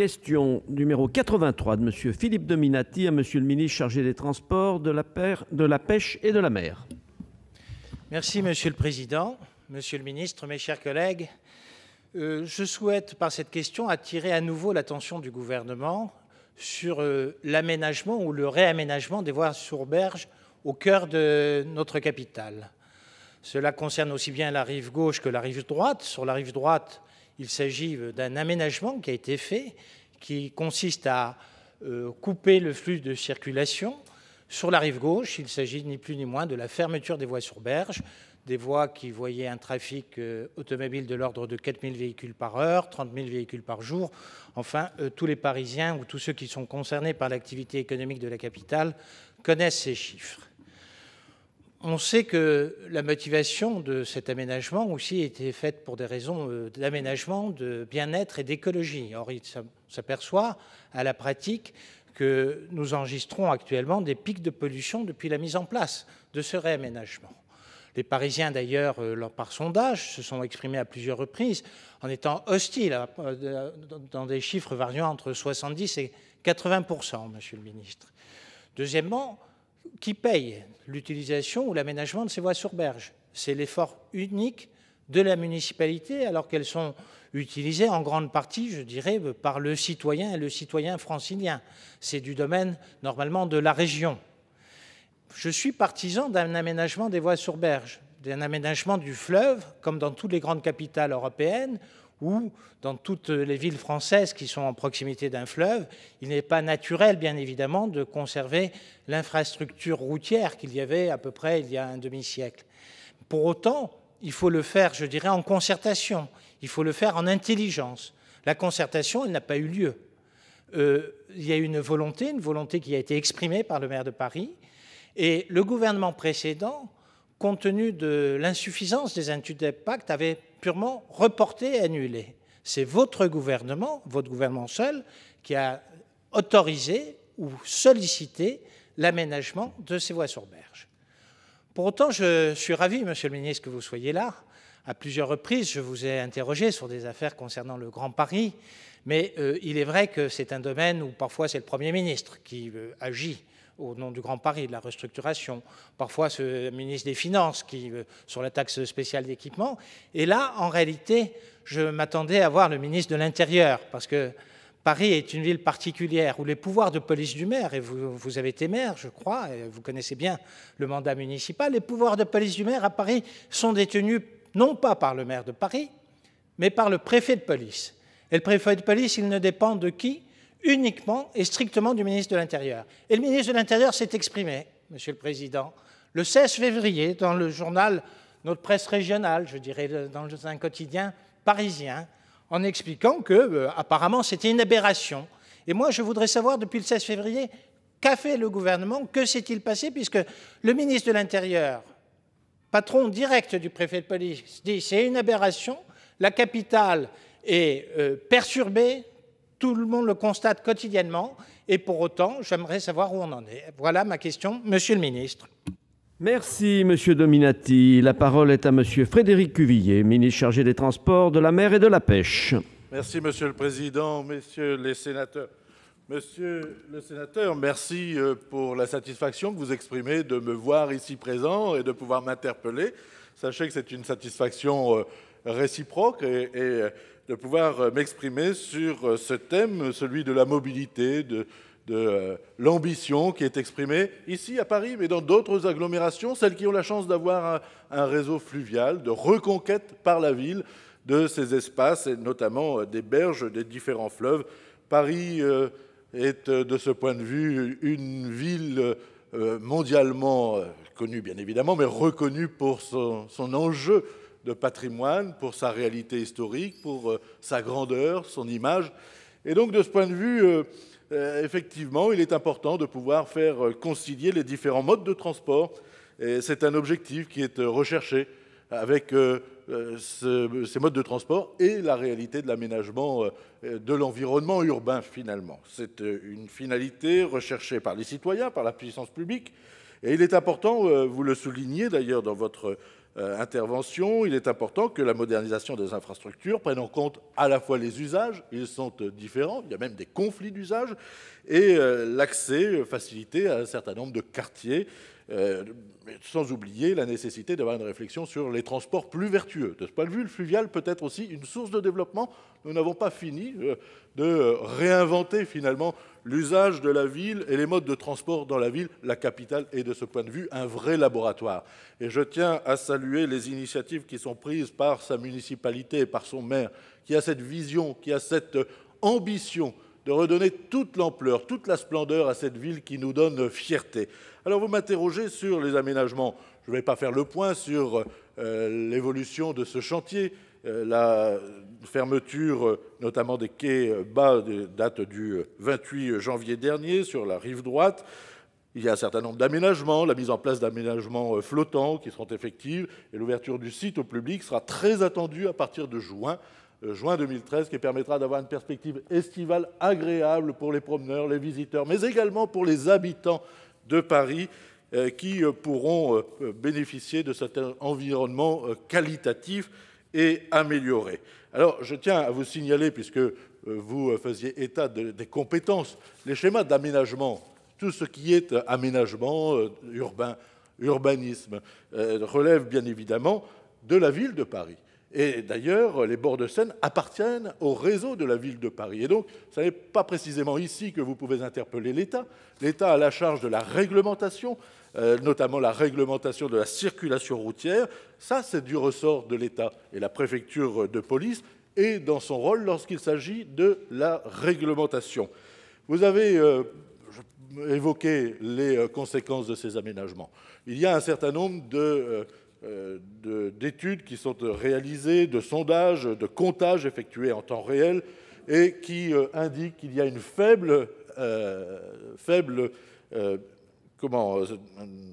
Question numéro 83 de M. Philippe Dominati à M. le ministre chargé des Transports, de la, Pêche et de la Mer. Merci Monsieur le Président, Monsieur le Ministre, mes chers collègues. Euh, je souhaite par cette question attirer à nouveau l'attention du gouvernement sur euh, l'aménagement ou le réaménagement des voies sur berge au cœur de notre capitale. Cela concerne aussi bien la rive gauche que la rive droite. Sur la rive droite, il s'agit euh, d'un aménagement qui a été fait, qui consiste à euh, couper le flux de circulation. Sur la rive gauche, il s'agit ni plus ni moins de la fermeture des voies sur berge, des voies qui voyaient un trafic euh, automobile de l'ordre de 4 véhicules par heure, 30 000 véhicules par jour. Enfin, tous les Parisiens ou tous ceux qui sont concernés par l'activité économique de la capitale connaissent ces chiffres. On sait que la motivation de cet aménagement aussi était faite pour des raisons euh, d'aménagement, de bien-être et d'écologie. Or, on s'aperçoit à la pratique que nous enregistrons actuellement des pics de pollution depuis la mise en place de ce réaménagement. Les Parisiens, d'ailleurs, euh, par sondage, se sont exprimés à plusieurs reprises en étant hostiles euh, dans des chiffres variant entre 70 et 80 monsieur le ministre. Deuxièmement, qui paye l'utilisation ou l'aménagement de ces voies sur berge. C'est l'effort unique de la municipalité, alors qu'elles sont utilisées en grande partie, je dirais, par le citoyen et le citoyen francilien. C'est du domaine normalement de la région. Je suis partisan d'un aménagement des voies sur berge, d'un aménagement du fleuve, comme dans toutes les grandes capitales européennes, où dans toutes les villes françaises qui sont en proximité d'un fleuve, il n'est pas naturel, bien évidemment, de conserver l'infrastructure routière qu'il y avait à peu près il y a un demi-siècle. Pour autant, il faut le faire, je dirais, en concertation, il faut le faire en intelligence. La concertation, elle n'a pas eu lieu. Euh, il y a eu une volonté, une volonté qui a été exprimée par le maire de Paris, et le gouvernement précédent, compte tenu de l'insuffisance des études d'impact, avait purement reporté et annulé. C'est votre gouvernement, votre gouvernement seul, qui a autorisé ou sollicité l'aménagement de ces voies sur berge. Pour autant, je suis ravi, Monsieur le Ministre, que vous soyez là. À plusieurs reprises, je vous ai interrogé sur des affaires concernant le Grand Paris, mais euh, il est vrai que c'est un domaine où parfois c'est le Premier ministre qui euh, agit au nom du Grand Paris, de la restructuration, parfois ce ministre des Finances qui, euh, sur la taxe spéciale d'équipement. Et là, en réalité, je m'attendais à voir le ministre de l'Intérieur, parce que Paris est une ville particulière où les pouvoirs de police du maire, et vous, vous, avez été maire, je crois, et vous connaissez bien le mandat municipal, les pouvoirs de police du maire à Paris sont détenus non pas par le maire de Paris, mais par le préfet de police. Et le préfet de police, il ne dépend de qui uniquement et strictement du ministre de l'Intérieur. Et le ministre de l'Intérieur s'est exprimé, Monsieur le Président, le 16 février, dans le journal, notre presse régionale, je dirais, dans un quotidien parisien, en expliquant que, euh, apparemment, c'était une aberration. Et moi, je voudrais savoir, depuis le 16 février, qu'a fait le gouvernement Que s'est-il passé Puisque le ministre de l'Intérieur, patron direct du préfet de police, dit c'est une aberration, la capitale est euh, perturbée, tout le monde le constate quotidiennement, et pour autant, j'aimerais savoir où on en est. Voilà ma question, Monsieur le Ministre. Merci, Monsieur Dominati. La parole est à Monsieur Frédéric Cuvillier, ministre chargé des Transports, de la Mer et de la Pêche. Merci, Monsieur le Président, Messieurs les sénateurs. Monsieur le sénateur, merci euh, pour la satisfaction que vous exprimez de me voir ici présent et de pouvoir m'interpeller. Sachez que c'est une satisfaction euh, réciproque et, euh, de pouvoir euh, m'exprimer sur euh, ce thème, celui de la mobilité, de, euh, l'ambition qui est exprimée ici à Paris, mais dans d'autres agglomérations, celles qui ont la chance d'avoir un, réseau fluvial, de reconquête par la ville de ces espaces, et notamment des berges des différents fleuves. Paris est, de ce point de vue, une ville mondialement connue, bien évidemment, mais reconnue pour son enjeu de patrimoine, pour sa réalité historique, pour euh, sa grandeur, son image. Et donc de ce point de vue, euh, euh, effectivement, il est important de pouvoir faire concilier les différents modes de transport. C'est un objectif qui est recherché avec ces modes de transport et la réalité de l'aménagement de l'environnement urbain finalement. C'est une finalité recherchée par les citoyens, par la puissance publique. Et il est important, vous le soulignez d'ailleurs dans votre euh, intervention, il est important que la modernisation des infrastructures prenne en compte à la fois les usages, ils sont euh, différents, il y a même des conflits d'usages, et euh, l'accès facilité à un certain nombre de quartiers, sans oublier la nécessité d'avoir une réflexion sur les transports plus vertueux. De ce point de vue, le fluvial peut être aussi une source de développement. Nous n'avons pas fini de réinventer finalement l'usage de la ville et les modes de transport dans la ville. La capitale est de ce point de vue un vrai laboratoire. Et je tiens à saluer les initiatives qui sont prises par sa municipalité et par son maire, qui a cette vision, qui a cette ambition de redonner toute l'ampleur, toute la splendeur à cette ville qui nous donne fierté. Alors vous m'interrogez sur les aménagements. Je ne vais pas faire le point sur euh, l'évolution de ce chantier. Euh, la fermeture euh, notamment des quais euh, bas date du 28 janvier dernier sur la rive droite. Il y a un certain nombre d'aménagements, la mise en place d'aménagements flottants qui seront effectifs et l'ouverture du site au public sera très attendue à partir de juin, juin 2013 qui permettra d'avoir une perspective estivale agréable pour les promeneurs, les visiteurs, mais également pour les habitants de Paris qui pourront bénéficier de cet environnement qualitatif et améliorer. Alors, je tiens à vous signaler, puisque euh, vous euh, faisiez état des compétences, les schémas d'aménagement, tout ce qui est euh, aménagement urbain, urbanisme, relève bien évidemment de la ville de Paris. Et d'ailleurs, les bords de Seine appartiennent au réseau de la ville de Paris. Et donc, ce n'est pas précisément ici que vous pouvez interpeller l'État. L'État a la charge de la réglementation, euh, notamment la réglementation de la circulation routière. Ça, c'est du ressort de l'État et la préfecture de police est dans son rôle lorsqu'il s'agit de la réglementation. Vous avez euh, évoqué les euh, conséquences de ces aménagements. Il y a un certain nombre d'études qui sont réalisées, de sondages, de comptages effectués en temps réel et qui indiquent qu'il y a une faible, faible comment, euh,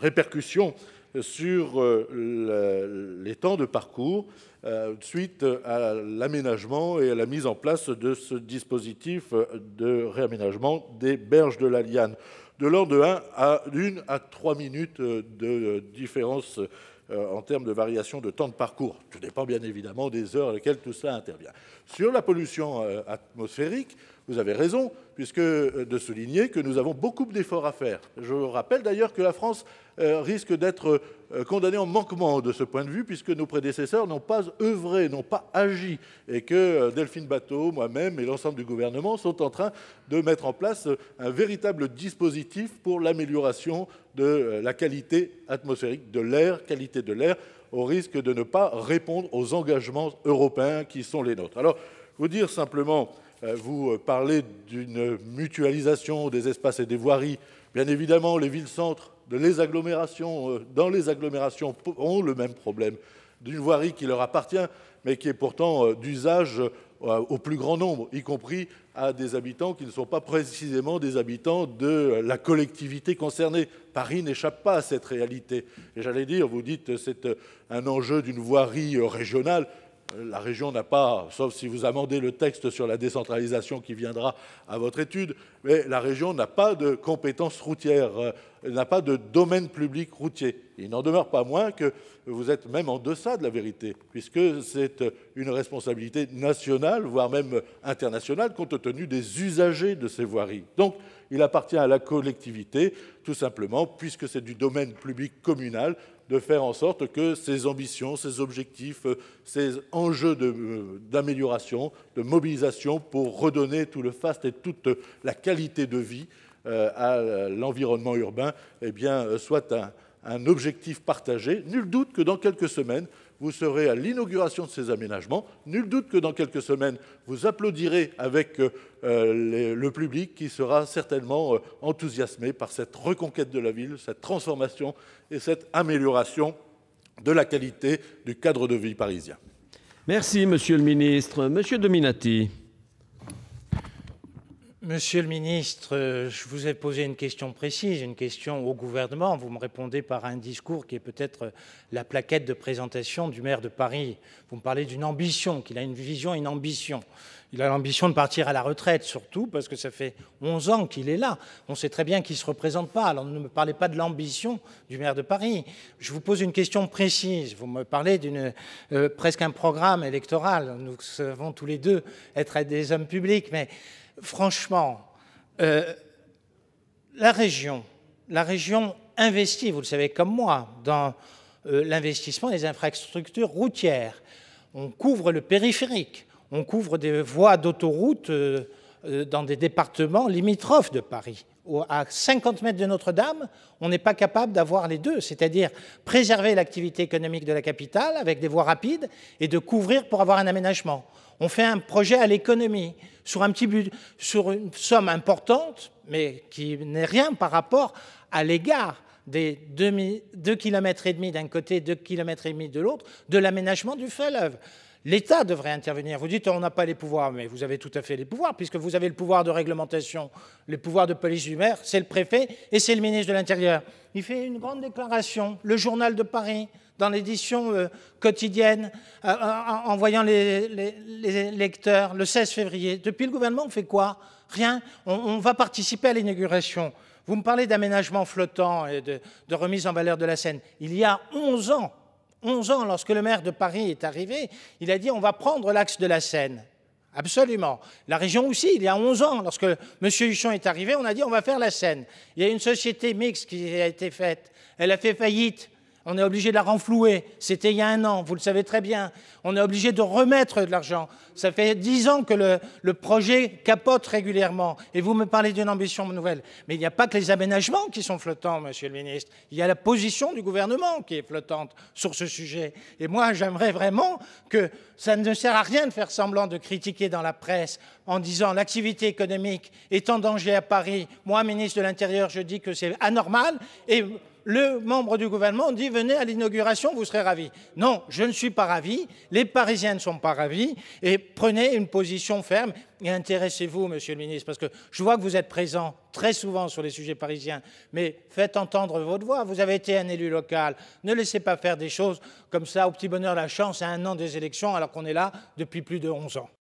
répercussion sur euh, les temps de parcours euh, suite à l'aménagement et à la mise en place de ce dispositif de réaménagement des berges de la Liane, de l'ordre de 1 à 1 à 3 minutes de différence en termes de variation de temps de parcours. Tout dépend bien évidemment des heures à lesquelles tout cela intervient. Sur la pollution atmosphérique, vous avez raison, puisque euh, de souligner que nous avons beaucoup d'efforts à faire. Je rappelle d'ailleurs que la France euh, risque d'être euh, condamnée en manquement de ce point de vue, puisque nos prédécesseurs n'ont pas œuvré, n'ont pas agi, et que Delphine Bateau, moi-même et l'ensemble du gouvernement sont en train de mettre en place un véritable dispositif pour l'amélioration de la qualité atmosphérique de l'air, qualité de l'air, au risque de ne pas répondre aux engagements européens qui sont les nôtres. Alors, vous dire simplement euh, vous euh, parlez d'une mutualisation des espaces et des voiries. Bien évidemment, les villes-centres, les agglomérations, euh, dans les agglomérations, ont le même problème d'une voirie qui leur appartient, mais qui est pourtant d'usage au plus grand nombre, y compris à des habitants qui ne sont pas précisément des habitants de la collectivité concernée. Paris n'échappe pas à cette réalité. Et j'allais dire, vous dites c'est un enjeu d'une voirie régionale la région n'a pas, sauf si vous amendez le texte sur la décentralisation qui viendra à votre étude, mais la région n'a pas de compétences routières, euh, n'a pas de domaine public routier. Il n'en demeure pas moins que vous êtes même en deçà de la vérité, puisque c'est euh, une responsabilité nationale, voire même internationale, compte tenu des usagers de ces voiries. Donc, il appartient à la collectivité, tout simplement, puisque c'est du domaine public communal, de faire en sorte que ces ambitions, ces objectifs, ces euh, enjeux euh, d'amélioration, de, mobilisation pour redonner tout le faste et toute la qualité de vie euh, à l'environnement urbain, eh bien, soit un objectif partagé. Nul doute que dans quelques semaines, vous serez à l'inauguration de ces aménagements. Nul doute que dans quelques semaines, vous applaudirez avec euh, le public qui sera certainement euh, enthousiasmé par cette reconquête de la ville, cette transformation et cette amélioration de la qualité du cadre de vie parisien. Merci, Monsieur le ministre. Monsieur Dominati. Monsieur le ministre, je vous ai posé une question précise, une question au gouvernement. Vous me répondez par un discours qui est peut-être la plaquette de présentation du maire de Paris. Vous me parlez d'une ambition, qu'il a une vision une ambition. Il a l'ambition de partir à la retraite, surtout parce que ça fait 11 ans qu'il est là. On sait très bien qu'il ne se représente pas. Alors ne me parlez pas de l'ambition du maire de Paris. Je vous pose une question précise. Vous me parlez d'une euh, presque un programme électoral. Nous savons tous les deux être des hommes publics, mais franchement, euh, la région, la région investit, vous le savez comme moi, dans euh, l'investissement des infrastructures routières. On couvre le périphérique, on couvre des voies d'autoroute euh, dans des départements limitrophes de Paris à 50 mètres de Notre-Dame, on n'est pas capable d'avoir les deux, c'est-à-dire préserver l'activité économique de la capitale avec des voies rapides et de couvrir pour avoir un aménagement. On fait un projet à l'économie sur, un sur une somme importante, mais qui n'est rien par rapport à l'égard des 2,5 km et demi d'un côté, 2,5 km et demi de l'autre, de l'aménagement du fleuve. L'État devrait intervenir. Vous dites on n'a pas les pouvoirs, mais vous avez tout à fait les pouvoirs, puisque vous avez le pouvoir de réglementation, le pouvoir de police du maire, c'est le préfet et c'est le ministre de l'Intérieur. Il fait une grande déclaration, le journal de Paris, dans l'édition euh, quotidienne, euh, euh, en, voyant les, lecteurs, le 16 février. Depuis le gouvernement, on fait quoi Rien. On, va participer à l'inauguration. Vous me parlez d'aménagement flottant et de, de remise en valeur de la Seine. Il y a 11 ans, 11 ans, lorsque le maire de Paris est arrivé, il a dit on va prendre l'axe de la Seine. Absolument. La région aussi, il y a 11 ans, lorsque M. Huchon est arrivé, on a dit on va faire la Seine. Il y a une société mixte qui a été faite. Elle a fait faillite on est obligé de la renflouer. C'était il y a un an, vous le savez très bien. On est obligé de remettre de l'argent. Ça fait dix ans que le, projet capote régulièrement. Et vous me parlez d'une ambition nouvelle. Mais il n'y a pas que les aménagements qui sont flottants, monsieur le ministre. Il y a la position du gouvernement qui est flottante sur ce sujet. Et moi, j'aimerais vraiment que ça ne sert à rien de faire semblant de critiquer dans la presse en disant l'activité économique est en danger à Paris. Moi, ministre de l'Intérieur, je dis que c'est anormal. Et le membre du gouvernement dit venez à l'inauguration, vous serez ravi. Non, je ne suis pas ravi, les Parisiens ne sont pas ravis, et prenez une position ferme et intéressez-vous, monsieur le ministre, parce que je vois que vous êtes présent très souvent sur les sujets parisiens, mais faites entendre votre voix. Vous avez été un élu local. Ne laissez pas faire des choses comme ça, au petit bonheur la chance, à un an des élections, alors qu'on est là depuis plus de 11 ans.